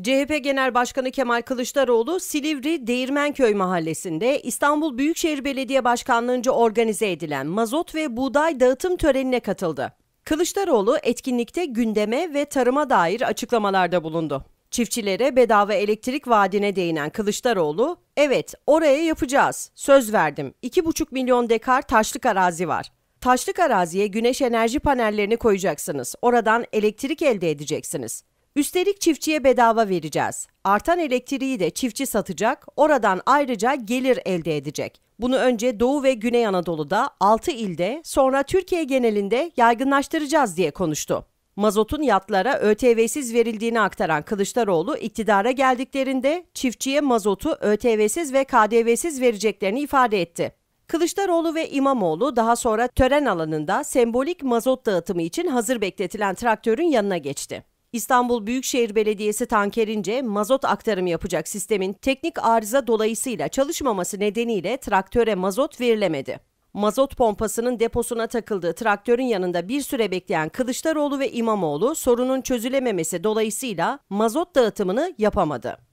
CHP Genel Başkanı Kemal Kılıçdaroğlu Silivri Değirmenköy mahallesinde İstanbul Büyükşehir Belediye Başkanlığı'nca organize edilen mazot ve buğday dağıtım törenine katıldı. Kılıçdaroğlu etkinlikte gündeme ve tarıma dair açıklamalarda bulundu. Çiftçilere bedava elektrik vaadine değinen Kılıçdaroğlu, "Evet, oraya yapacağız. Söz verdim. 2,5 milyon dekar taşlık arazi var. Taşlık araziye güneş enerji panellerini koyacaksınız. Oradan elektrik elde edeceksiniz. Üstelik çiftçiye bedava vereceğiz. Artan elektriği de çiftçi satacak, oradan ayrıca gelir elde edecek. Bunu önce Doğu ve Güney Anadolu'da 6 ilde, sonra Türkiye genelinde yaygınlaştıracağız diye konuştu. Mazotun yatlara ÖTV'siz verildiğini aktaran Kılıçdaroğlu iktidara geldiklerinde çiftçiye mazotu ÖTV'siz ve KDV'siz vereceklerini ifade etti. Kılıçdaroğlu ve İmamoğlu daha sonra tören alanında sembolik mazot dağıtımı için hazır bekletilen traktörün yanına geçti. İstanbul Büyükşehir Belediyesi tankerince mazot aktarımı yapacak sistemin teknik arıza dolayısıyla çalışmaması nedeniyle traktöre mazot verilemedi mazot pompasının deposuna takıldığı traktörün yanında bir süre bekleyen Kılıçdaroğlu ve İmamoğlu sorunun çözülememesi dolayısıyla mazot dağıtımını yapamadı.